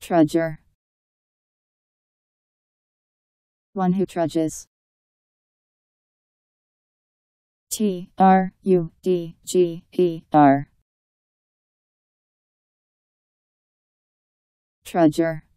Trudger. One who trudges. T R U D G E R. Trudger.